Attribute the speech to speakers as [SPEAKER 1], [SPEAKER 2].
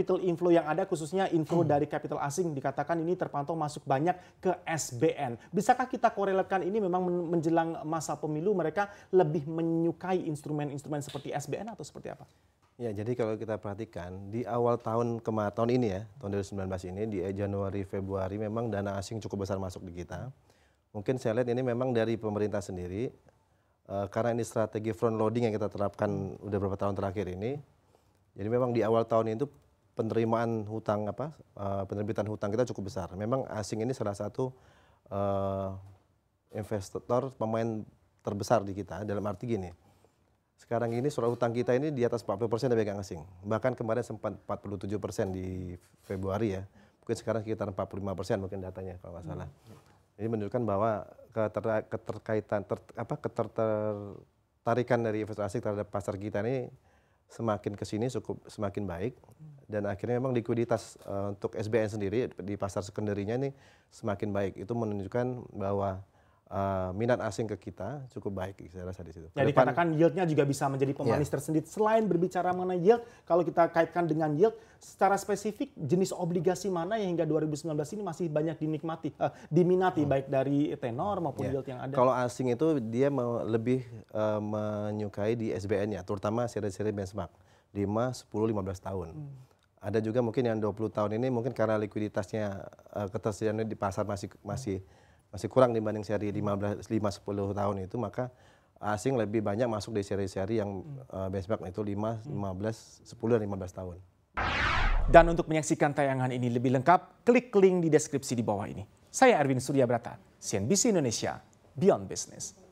[SPEAKER 1] capital inflow yang ada khususnya inflow hmm. dari capital asing dikatakan ini terpantau masuk banyak ke SBN. Bisakah kita korelatkan ini memang menjelang masa pemilu mereka lebih menyukai instrumen-instrumen seperti SBN atau seperti apa?
[SPEAKER 2] Ya, jadi kalau kita perhatikan di awal tahun kemarin tahun ini ya, tahun 2019 ini di eh, Januari Februari memang dana asing cukup besar masuk di kita. Mungkin saya lihat ini memang dari pemerintah sendiri uh, karena ini strategi front loading yang kita terapkan udah beberapa tahun terakhir ini. Jadi memang di awal tahun itu penerimaan hutang apa eh, penerbitan hutang kita cukup besar. Memang asing ini salah satu uh, investor pemain terbesar di kita dalam arti gini. Sekarang ini surat hutang kita ini di atas 40 persen dari pegang asing. Bahkan kemarin sempat 47 persen di Februari ya. Mungkin sekarang sekitar 45 persen mungkin datanya kalau nggak salah. Ini menunjukkan bahwa keter, keterkaitan ter, apa keter, tarikan dari investasi terhadap pasar kita ini semakin ke sini cukup semakin baik dan akhirnya memang likuiditas uh, untuk SBN sendiri di pasar sekunderinya ini semakin baik. Itu menunjukkan bahwa uh, minat asing ke kita cukup baik saya rasa di situ. Jadi Kedepan,
[SPEAKER 1] yieldnya juga bisa menjadi pemanis yeah. tersendiri. Selain berbicara mengenai yield, kalau kita kaitkan dengan yield, secara spesifik jenis obligasi mana yang hingga 2019 ini masih banyak dinikmati, uh, diminati hmm. baik dari tenor maupun yeah. yield yang ada. Kalau
[SPEAKER 2] asing itu dia lebih uh, menyukai di SBN-nya, terutama seri-seri benchmark 5, 10, 15 tahun. Hmm ada juga mungkin yang 20 tahun ini mungkin karena likuiditasnya uh, ketersediaannya di pasar masih masih masih kurang dibanding seri 15 5 10 tahun itu maka asing lebih banyak masuk
[SPEAKER 1] di seri-seri yang uh, benchmark itu 5 15 10 dan 15 tahun. Dan untuk menyaksikan tayangan ini lebih lengkap, klik link di deskripsi di bawah ini. Saya Erwin Surya Brata, CNBC Indonesia, Beyond Business.